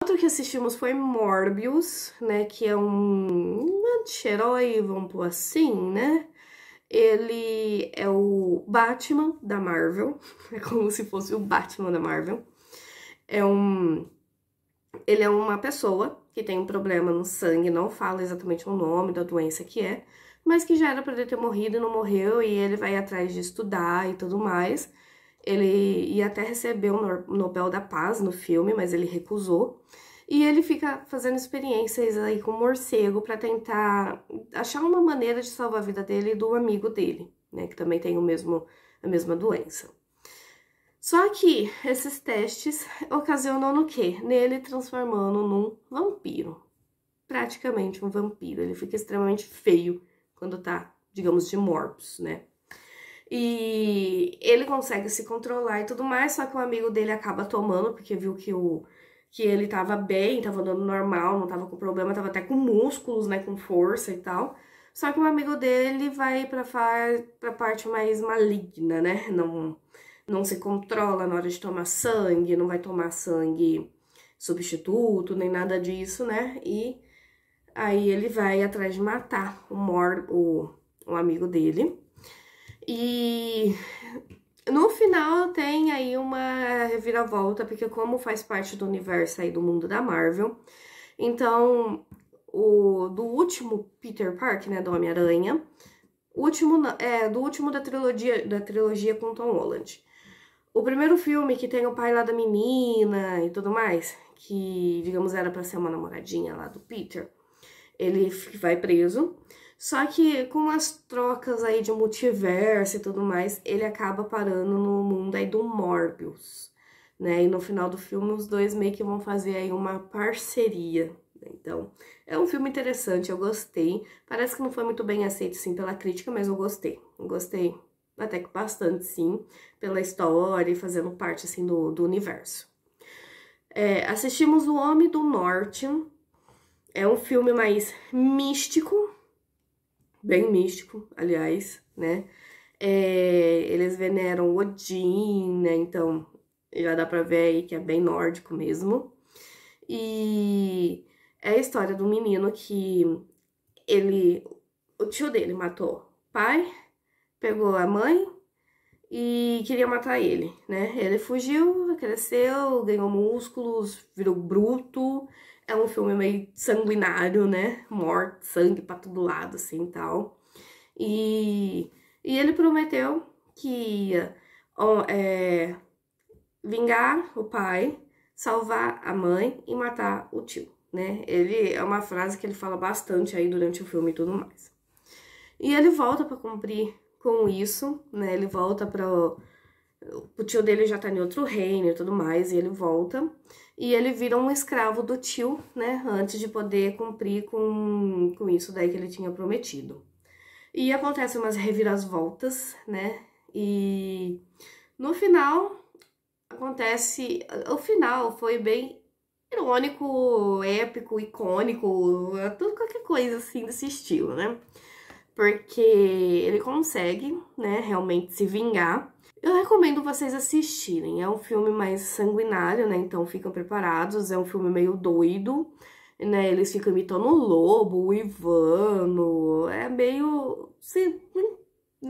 Outro que assistimos foi Morbius, né, que é um anti-herói, vamos pôr assim, né? Ele é o Batman da Marvel, é como se fosse o Batman da Marvel. É um... Ele é uma pessoa que tem um problema no sangue, não fala exatamente o nome da doença que é, mas que já era para ele ter morrido e não morreu, e ele vai atrás de estudar e tudo mais. Ele ia até receber o Nobel da Paz no filme, mas ele recusou. E ele fica fazendo experiências aí com morcego para tentar achar uma maneira de salvar a vida dele e do amigo dele, né, que também tem o mesmo a mesma doença. Só que esses testes ocasionam no quê? Nele transformando num vampiro. Praticamente um vampiro. Ele fica extremamente feio quando tá, digamos, de mortos, né? E ele consegue se controlar e tudo mais, só que o amigo dele acaba tomando, porque viu que o que ele tava bem, tava andando normal, não tava com problema, tava até com músculos, né, com força e tal. Só que o amigo dele vai pra, pra parte mais maligna, né? Não, não se controla na hora de tomar sangue, não vai tomar sangue substituto, nem nada disso, né? E aí ele vai atrás de matar o, mor o, o amigo dele. E no final tem aí uma reviravolta, porque como faz parte do universo aí do mundo da Marvel, então o do último Peter Park, né, do Homem-Aranha, último é do último da trilogia da trilogia com Tom Holland. O primeiro filme que tem o pai lá da menina e tudo mais, que digamos era para ser uma namoradinha lá do Peter, ele vai preso. Só que com as trocas aí de multiverso e tudo mais, ele acaba parando no mundo aí do Morbius, né? E no final do filme os dois meio que vão fazer aí uma parceria. Né? Então, é um filme interessante, eu gostei. Parece que não foi muito bem aceito sim pela crítica, mas eu gostei. Eu gostei até que bastante sim, pela história e fazendo parte assim do, do universo. É, assistimos O Homem do Norte. É um filme mais místico, bem místico, aliás, né? É, eles veneram Odin, né? Então já dá pra ver aí que é bem nórdico mesmo. E é a história do menino que ele. O tio dele matou o pai, pegou a mãe, e queria matar ele, né? Ele fugiu, cresceu, ganhou músculos, virou bruto. É um filme meio sanguinário, né? Morte, sangue pra todo lado, assim, tal. E, e ele prometeu que ia é, vingar o pai, salvar a mãe e matar o tio, né? Ele é uma frase que ele fala bastante aí durante o filme e tudo mais. E ele volta para cumprir com isso, né? Ele volta para o tio dele já tá em outro reino e tudo mais, e ele volta. E ele vira um escravo do tio, né? Antes de poder cumprir com, com isso daí que ele tinha prometido. E acontecem umas reviravoltas, né? E no final, acontece... O final foi bem irônico, épico, icônico, tudo qualquer coisa assim desse estilo, né? porque ele consegue, né, realmente se vingar. Eu recomendo vocês assistirem. É um filme mais sanguinário, né? Então ficam preparados. É um filme meio doido, né? Eles ficam imitando o lobo, o Ivano. É meio assim,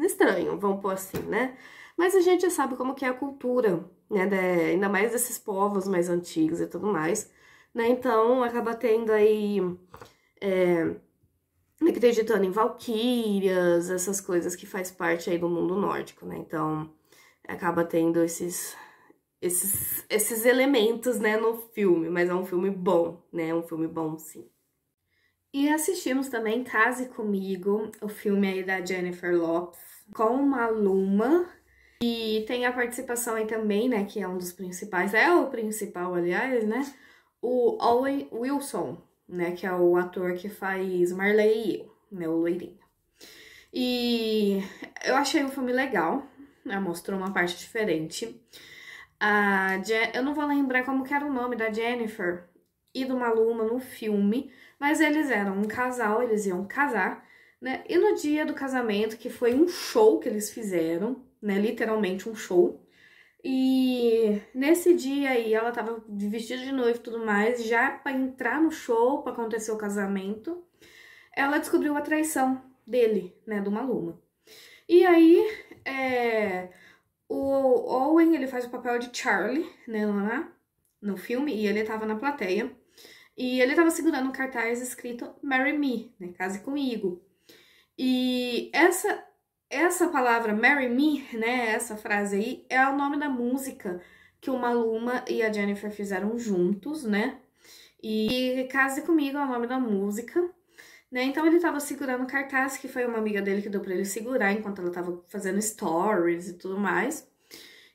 estranho, vamos pôr assim, né? Mas a gente sabe como que é a cultura, né? De, ainda mais desses povos mais antigos e tudo mais, né? Então acaba tendo aí. É, acreditando em valquírias, essas coisas que faz parte aí do mundo nórdico, né? Então, acaba tendo esses esses, esses elementos, né, no filme, mas é um filme bom, né? Um filme bom, sim. E assistimos também Case Comigo, o filme aí da Jennifer Lopes, com uma Luma. E tem a participação aí também, né, que é um dos principais, é o principal, aliás, né? O Owen Wilson, né? Que é o ator que faz Marley e eu, né? O loirinho. E eu achei o filme legal, né? Mostrou uma parte diferente. A Je eu não vou lembrar como que era o nome da Jennifer e do Maluma no filme, mas eles eram um casal, eles iam casar, né? E no dia do casamento, que foi um show que eles fizeram, né? Literalmente um show. E nesse dia aí, ela tava vestida de noiva e tudo mais, já para entrar no show, para acontecer o casamento, ela descobriu a traição dele, né, do Maluma. E aí, é, o Owen, ele faz o papel de Charlie, né, lá no filme, e ele tava na plateia. E ele tava segurando um cartaz escrito Marry Me, né, case comigo. E essa essa palavra Marry Me, né, essa frase aí, é o nome da música que o Maluma e a Jennifer fizeram juntos, né? E Case Comigo é o nome da música, né? Então ele tava segurando o cartaz, que foi uma amiga dele que deu pra ele segurar enquanto ela tava fazendo stories e tudo mais.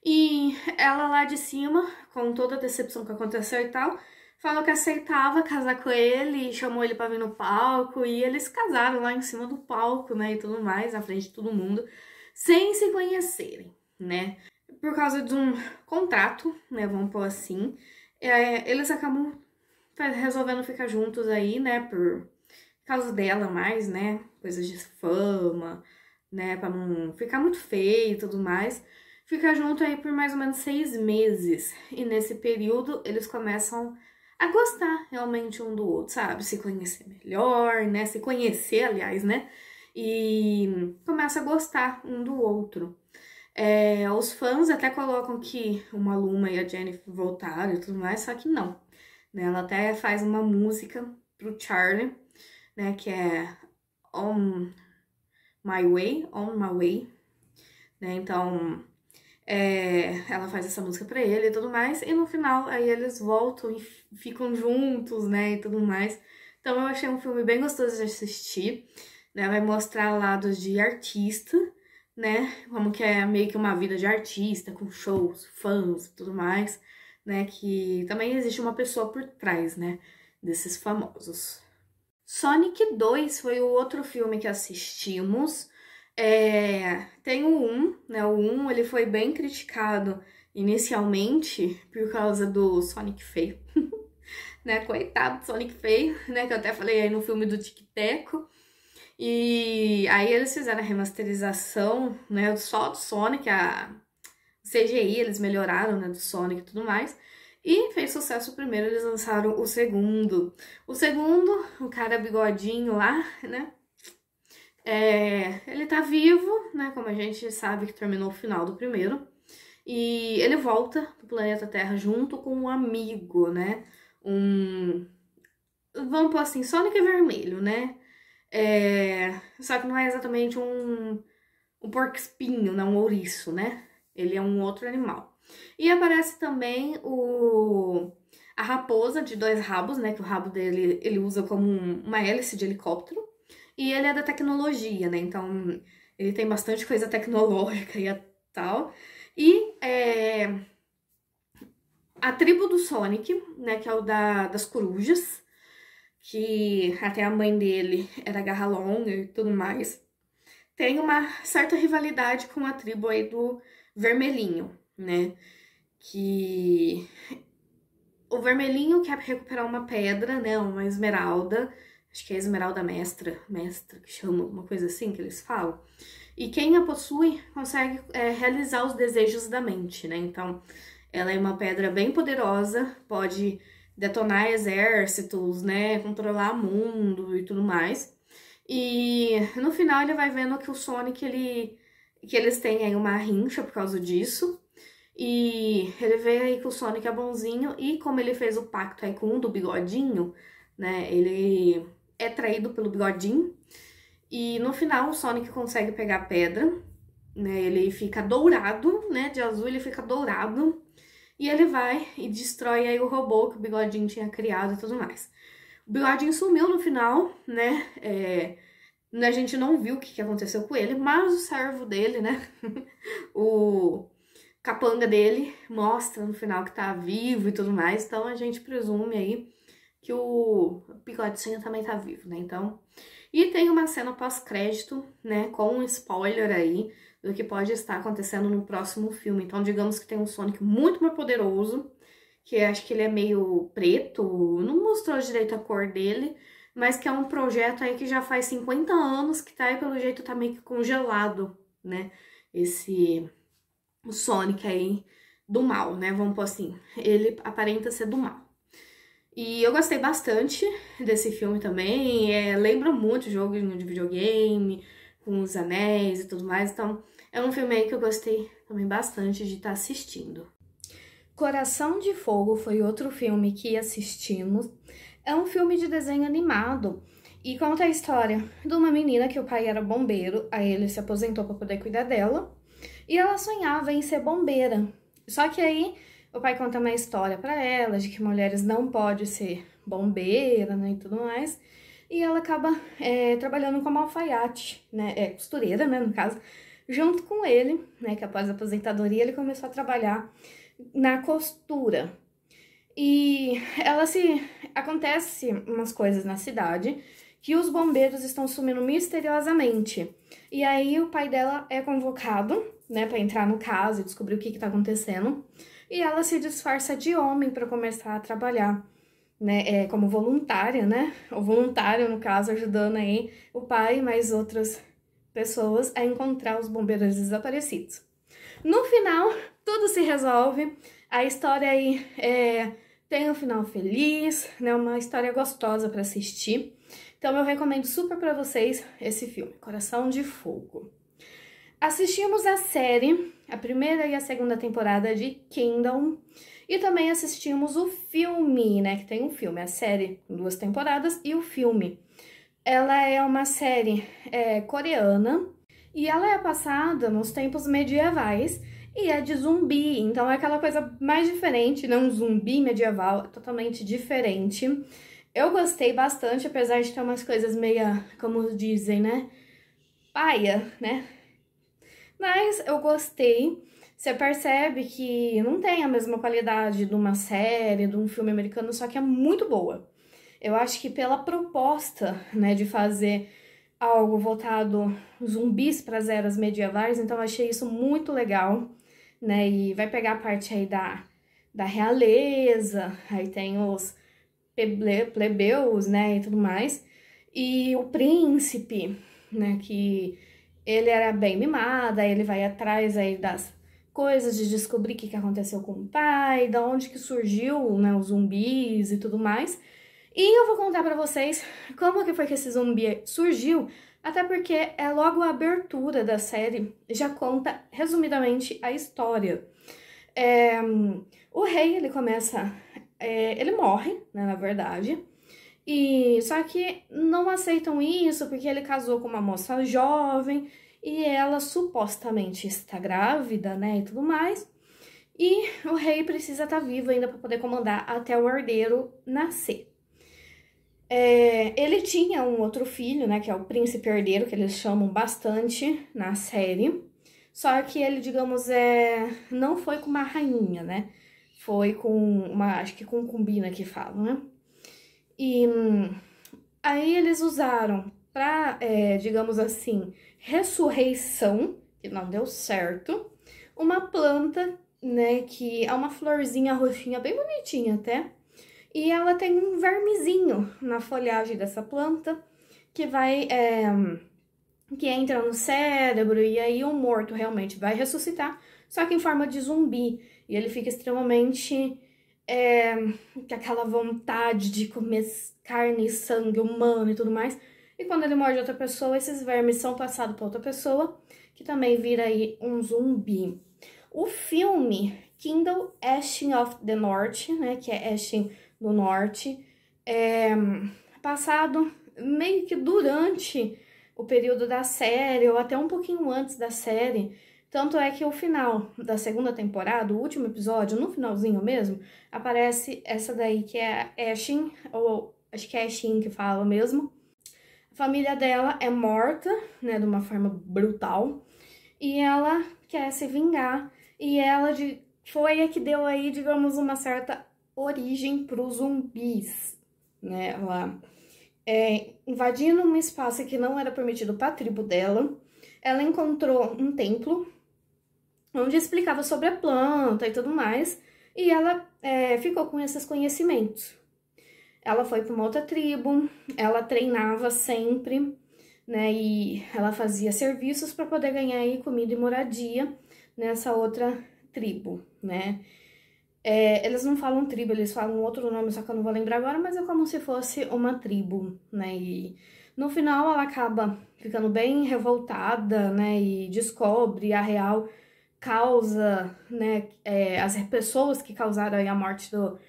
E ela lá de cima, com toda a decepção que aconteceu e tal, falou que aceitava casar com ele, chamou ele para vir no palco e eles casaram lá em cima do palco, né, e tudo mais, na frente de todo mundo, sem se conhecerem, né? Por causa de um contrato, né, vamos pôr assim, é, eles acabam resolvendo ficar juntos aí, né, por causa dela mais, né, coisas de fama, né, para não ficar muito feio e tudo mais. Ficar junto aí por mais ou menos seis meses. E nesse período eles começam a gostar realmente um do outro, sabe? Se conhecer melhor, né? Se conhecer, aliás, né? E começa a gostar um do outro. É, os fãs até colocam que uma Luma e a Jennifer voltaram e tudo mais, só que não. Né? Ela até faz uma música pro Charlie, né? Que é On My Way, On My Way. Né? Então, é, ela faz essa música pra ele e tudo mais, e no final aí eles voltam e ficam juntos, né, e tudo mais. Então eu achei um filme bem gostoso de assistir, né, vai mostrar lados de artista, né, como que é meio que uma vida de artista, com shows, fãs e tudo mais, né, que também existe uma pessoa por trás, né, desses famosos. Sonic 2 foi o outro filme que assistimos, é, tem o 1, né? O 1 ele foi bem criticado inicialmente por causa do Sonic feio. né? Coitado do Sonic feio, né? Que eu até falei aí no filme do Tic Teco. E aí eles fizeram a remasterização, né? Só do Sonic, a CGI, eles melhoraram, né? Do Sonic e tudo mais. E fez sucesso o primeiro, eles lançaram o segundo. O segundo, o cara bigodinho lá, né? É, ele tá vivo, né? Como a gente sabe que terminou o final do primeiro. E ele volta pro planeta Terra junto com um amigo, né? Um. Vamos pôr assim, Sonic é vermelho, né? É, só que não é exatamente um, um porco-espinho, não né? um ouriço, né? Ele é um outro animal. E aparece também o a raposa de dois rabos, né? Que o rabo dele ele usa como uma hélice de helicóptero. E ele é da tecnologia, né? Então ele tem bastante coisa tecnológica e tal. E é, a tribo do Sonic, né? Que é o da, das corujas, que até a mãe dele era garra longa e tudo mais, tem uma certa rivalidade com a tribo aí do Vermelhinho, né? Que o Vermelhinho quer recuperar uma pedra, né? Uma esmeralda acho que é Esmeralda Mestra, Mestra que chama, uma coisa assim que eles falam. E quem a possui consegue é, realizar os desejos da mente, né? Então, ela é uma pedra bem poderosa, pode detonar exércitos, né? Controlar mundo e tudo mais. E no final ele vai vendo que o Sonic, ele, que eles têm aí uma rincha por causa disso. E ele vê aí que o Sonic é bonzinho e como ele fez o pacto aí com o do bigodinho, né? Ele é traído pelo bigodinho. E no final o Sonic consegue pegar a pedra, né? Ele fica dourado, né? De azul ele fica dourado. E ele vai e destrói aí o robô que o bigodinho tinha criado e tudo mais. O bigodinho sumiu no final, né? É... A gente não viu o que aconteceu com ele, mas o servo dele, né? o capanga dele mostra no final que tá vivo e tudo mais. Então a gente presume aí que o Bigodinho também tá vivo, né? Então. E tem uma cena pós-crédito, né? Com um spoiler aí do que pode estar acontecendo no próximo filme. Então, digamos que tem um Sonic muito mais poderoso, que acho que ele é meio preto, não mostrou direito a cor dele, mas que é um projeto aí que já faz 50 anos que tá aí, pelo jeito tá meio que congelado, né? Esse o Sonic aí do mal, né? Vamos pôr assim, ele aparenta ser do mal. E eu gostei bastante desse filme também. É, lembra muito jogo de videogame, com os anéis e tudo mais. Então, é um filme aí que eu gostei também bastante de estar tá assistindo. Coração de Fogo foi outro filme que assistimos. É um filme de desenho animado e conta a história de uma menina que o pai era bombeiro, aí ele se aposentou para poder cuidar dela, e ela sonhava em ser bombeira. Só que aí o pai conta uma história para ela de que mulheres não podem ser bombeira né, e tudo mais. E ela acaba é, trabalhando como alfaiate, né? É, costureira, né, no caso, junto com ele, né? Que após a aposentadoria ele começou a trabalhar na costura. E ela se. Acontece umas coisas na cidade que os bombeiros estão sumindo misteriosamente. E aí o pai dela é convocado, né, para entrar no caso e descobrir o que, que tá acontecendo e ela se disfarça de homem para começar a trabalhar. Né, é, como voluntária, né? O voluntário, no caso, ajudando aí o pai e mais outras pessoas a encontrar os bombeiros desaparecidos. No final, tudo se resolve. A história aí é, tem um final feliz, né? Uma história gostosa para assistir. Então eu recomendo super para vocês esse filme, Coração de Fogo. Assistimos a série, a primeira e a segunda temporada de Kingdom, e também assistimos o filme, né? Que tem um filme, a série, duas temporadas, e o filme. Ela é uma série é, coreana e ela é passada nos tempos medievais e é de zumbi, então é aquela coisa mais diferente, né? Um zumbi medieval, é totalmente diferente. Eu gostei bastante, apesar de ter umas coisas meio, como dizem, né? Paia, né? Mas eu gostei. Você percebe que não tem a mesma qualidade de uma série, de um filme americano, só que é muito boa. Eu acho que pela proposta, né, de fazer algo voltado zumbis para as eras medievais, então achei isso muito legal, né? E vai pegar a parte aí da, da realeza, aí tem os plebeus, plebeus né, e tudo mais. E o príncipe, né, que ele era bem mimado, aí ele vai atrás aí das coisas de descobrir o que, aconteceu com o pai, da onde que surgiu, né, os zumbis e tudo mais. E eu vou contar para vocês como que foi que esse zumbi surgiu, até porque é logo a abertura da série, já conta resumidamente a história. É, o rei, ele começa, é, ele morre, né, na verdade, e só que não aceitam isso porque ele casou com uma moça jovem e ela supostamente está grávida, né, e tudo mais. E o rei precisa estar tá vivo ainda para poder comandar até o herdeiro nascer. É, ele tinha um outro filho, né, que é o príncipe herdeiro, que eles chamam bastante na série. Só que ele, digamos, é, não foi com uma rainha, né? Foi com uma, acho que concubina que falam, né? E hum, aí eles usaram para, é, digamos assim, ressurreição, que não deu certo, uma planta, né, que é uma florzinha roxinha bem bonitinha até, e ela tem um vermezinho na folhagem dessa planta, que vai, é, que entra no cérebro, e aí o morto realmente vai ressuscitar, só que em forma de zumbi, e ele fica extremamente é, aquela vontade de comer carne, sangue humano e tudo mais. E quando ele morde outra pessoa, esses vermes são passados para outra pessoa, que também vira aí um zumbi. O filme Kindle Ashing of the North, né, que é *Ashing do Norte, é passado meio que durante o período da série, ou até um pouquinho antes da série, tanto é que o final da segunda temporada, o último episódio, no finalzinho mesmo, aparece essa daí que é a Ashin, ou acho que é Ashin que fala mesmo. A família dela é morta, né, de uma forma brutal, e ela quer se vingar, e ela de, foi a que deu aí, digamos, uma certa origem para os zumbis, né, ela é, invadindo um espaço que não era permitido para a tribo dela, ela encontrou um templo onde explicava sobre a planta e tudo mais, e ela é, ficou com esses conhecimentos. Ela foi para uma outra tribo, ela treinava sempre, né, e ela fazia serviços para poder ganhar aí comida e moradia nessa outra tribo, né. É, eles não falam tribo, eles falam outro nome, só que eu não vou lembrar agora, mas é como se fosse uma tribo, né, e no final ela acaba ficando bem revoltada, né, e descobre a real causa, né, é, as pessoas que causaram a morte do,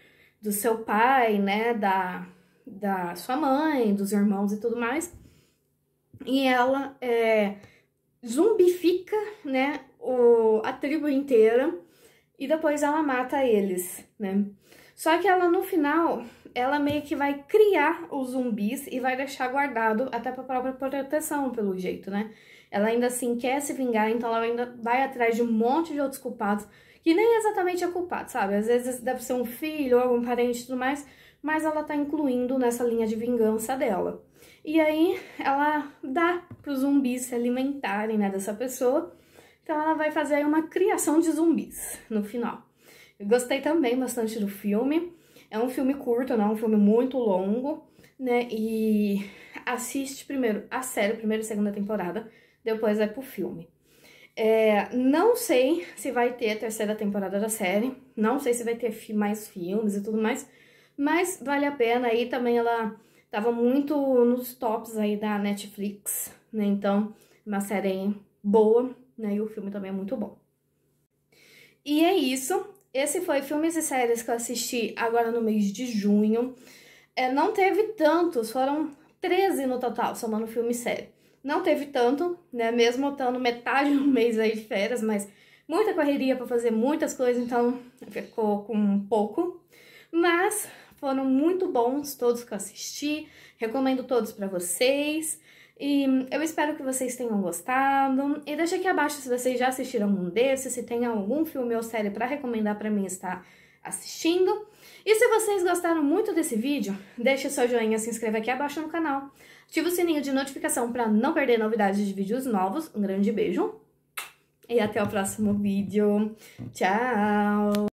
do seu pai, né, da, da sua mãe, dos irmãos e tudo mais. E ela é, zumbifica, né, o, a tribo inteira e depois ela mata eles, né. Só que ela no final ela meio que vai criar os zumbis e vai deixar guardado até a própria proteção, pelo jeito, né? Ela ainda assim quer se vingar, então ela ainda vai atrás de um monte de outros culpados, que nem exatamente é culpado, sabe? Às vezes deve ser um filho, algum parente e tudo mais, mas ela tá incluindo nessa linha de vingança dela. E aí ela dá para os zumbis se alimentarem, né, dessa pessoa. Então ela vai fazer aí uma criação de zumbis no final. Eu gostei também bastante do filme. É um filme curto, não é um filme muito longo, né? E assiste primeiro a série, primeira e segunda temporada, depois vai pro filme. É, não sei se vai ter a terceira temporada da série, não sei se vai ter mais filmes e tudo mais, mas vale a pena aí também ela tava muito nos tops aí da Netflix, né? Então, uma série boa, né? E o filme também é muito bom. E é isso. Esse foi filmes e séries que eu assisti agora no mês de junho. É, não teve tantos, foram 13 no total, somando filme e série. Não teve tanto, né? Mesmo estando metade do mês aí de férias, mas muita correria para fazer muitas coisas, então ficou com um pouco. Mas foram muito bons todos que eu assisti. Recomendo todos para vocês. E eu espero que vocês tenham gostado. E deixa aqui abaixo se vocês já assistiram um desses, se tem algum filme ou série para recomendar para mim estar assistindo. E se vocês gostaram muito desse vídeo, deixa seu joinha, se inscreva aqui abaixo no canal. Ative o sininho de notificação para não perder novidades de vídeos novos. Um grande beijo e até o próximo vídeo. Tchau!